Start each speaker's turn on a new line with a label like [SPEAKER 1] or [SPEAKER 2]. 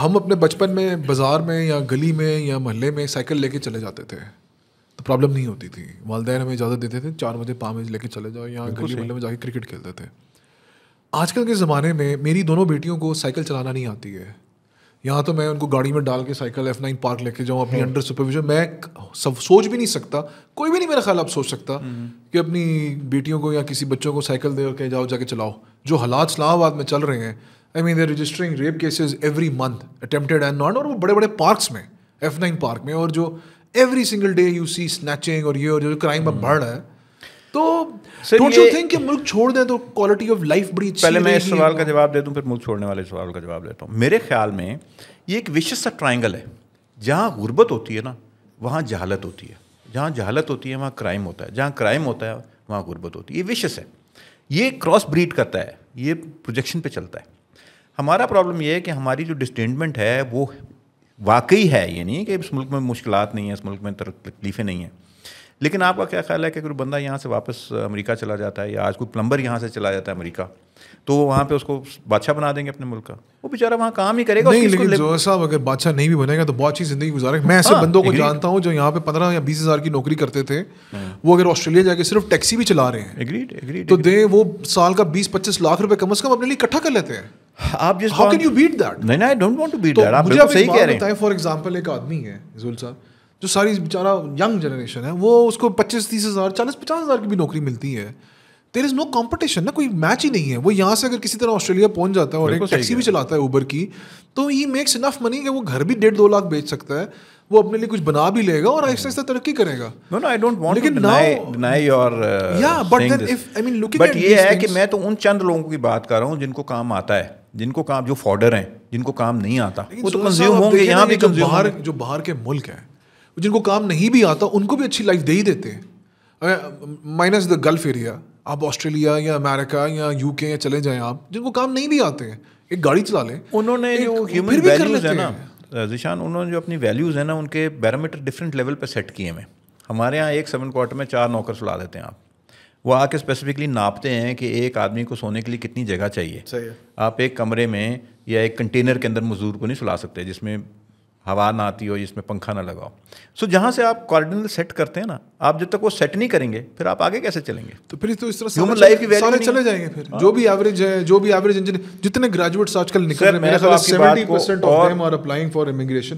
[SPEAKER 1] हम अपने बचपन में बाज़ार में या गली में या मोहल्ले में साइकिल लेके चले जाते थे तो प्रॉब्लम नहीं होती थी वालदेन हमें इजाज़त देते थे चार बजे पाँच बजे लेके चले जाओ या गली मोहल्ले में जाके क्रिकेट खेलते थे आजकल के ज़माने में मेरी दोनों बेटियों को साइकिल चलाना नहीं आती है यहाँ तो मैं उनको गाड़ी में डाल के साइकिल एफ नाइन पार्क लेके जाऊँ अपनी अंडर हाँ। सुपरविजन मैं सब सोच भी नहीं सकता कोई भी नहीं मेरा ख्याल आप सोच सकता हम्म। कि अपनी बेटियों को या किसी बच्चों को साइकिल दे के जाओ जाके चलाओ जो हालात इस्लामाबाद में चल रहे हैं I mean there registering rape cases every month attempted and not और वो बड़े बड़े पार्क्स में एफ नाइन पार्क में और जो every single day you see snatching और ये और जो क्राइम अब बढ़ रहा है तो डोंट यू थिंक कि मुल्क छोड़ दें तो क्वालिटी ऑफ लाइफ बड़ी पहले मैं इस सवाल का
[SPEAKER 2] जवाब दे दूं फिर मुल्क छोड़ने वाले सवाल का जवाब देता हूँ मेरे ख्याल में ये एक विशेष सा ट्राइंगल है जहाँ गुर्बत होती है ना वहाँ जहालत होती है जहाँ जहालत होती है वहाँ क्राइम होता है जहाँ क्राइम होता है वहाँ गुर्बत होती है ये विशेष है ये क्रॉस ब्रीड करता है ये प्रोजेक्शन पे चलता है हमारा प्रॉब्लम यह है कि हमारी जो डिस्टेंटमेंट है वो वाकई है ये नहीं कि इस मुल्क में मुश्किल नहीं है इस मुल्क में तकलीफ़ें नहीं हैं लेकिन आपका क्या ख्याल है कि कोई बंदा यहाँ से वापस अमेरिका चला जाता है या आज कोई प्लम्बर यहाँ से
[SPEAKER 1] चला जाता है अमेरिका तो वो वहाँ पे उसको बादशाह बना देंगे अपने मुल्क का वो
[SPEAKER 2] बेचारा वहाँ काम ही करेगा नहीं लेकिन
[SPEAKER 1] जो साहब अगर बादशाह नहीं भी बनेगा तो बहुत अच्छी ज़िंदगी गुजारे मैं ऐसे हाँ, बंदों को जानता हूँ जो यहाँ पे पंद्रह या बीस हज़ार की नौकरी करते थे हाँ। वो अगर ऑस्ट्रेलिया जाके सिर्फ टैक्सी भी चला रहे हैं एग्रीड एग्रीड तो दे वो साल का बीस पच्चीस लाख रुपये कम अज़ कम अपने लिए इकट्ठा कर लेते हैं आप जिस how can you beat that नहीं I don't want to beat that आप बिल्कुल सही कह रहे हैं फॉर एग्जांपल एक आदमी है जुल साहब जो सारी बेचारा यंग जनरेशन है वो उसको पच्चीस तीस हज़ार चालीस पचास हज़ार की भी नौकरी मिलती है देर इज़ नो कॉम्पिटिशन ना कोई मैच ही नहीं है वो यहाँ से अगर किसी तरह ऑस्ट्रेलिया पहुंच जाता है और एक टैक्सी भी चलाता है उबर की तो ही मेक्स इनफ मनी कि वो घर भी डेढ़ दो लाख बेच सकता है वो अपने लिए कुछ बना भी लेगा और आहिस्ता आहिस्ता तरक्की करेगा no no I don't want लेकिन डिनाई
[SPEAKER 2] डिनाई योर या but then if I mean looking at but ये है कि मैं तो उन चंद लोगों की बात कर रहा हूं जिनको काम आता है जिनको काम जो फॉर्डर हैं जिनको काम नहीं आता वो तो कंज्यूम होंगे यहाँ भी कंज्यूम बाहर
[SPEAKER 1] जो बाहर के मुल्क हैं जिनको काम नहीं भी आता उनको भी अच्छी लाइफ दे ही देते हैं माइनस द गल्फ एरिया आप ऑस्ट्रेलिया या अमेरिका या यूके या चले जाएं आप जिनको काम नहीं भी आते हैं एक गाड़ी चला लें उन्होंने जो ह्यूमन वैल्यूज है
[SPEAKER 2] ना जिशान उन्होंने जो अपनी वैल्यूज़ है ना उनके बैरामीटर डिफरेंट लेवल पर सेट किए हैं हमारे यहाँ एक सेवन क्वार्टर में चार नौकर सुला देते हैं आप वो आके स्पेसिफिकली नापते हैं कि एक आदमी को सोने के लिए कितनी जगह चाहिए सही है आप एक कमरे में या एक कंटेनर के अंदर मजदूर को नहीं सुला सकते जिसमें हवा ना आती हो जिसमें पंखा ना लगाओ सो so, जहाँ से आप कॉर्डिनल सेट करते हैं ना आप जब तक वो सेट नहीं करेंगे फिर आप आगे कैसे चलेंगे तो फिर
[SPEAKER 1] तो इस तरह ह्यूमन लाइफ की वैल्यू चले जाएंगे फिर आ? हाँ। जो भी एवरेज है जो भी एवरेज इंजीनियर जितने ग्रेजुएट्स आजकल निकल रहे हैं मेरा तो ख्याल seventy percent of them are applying for immigration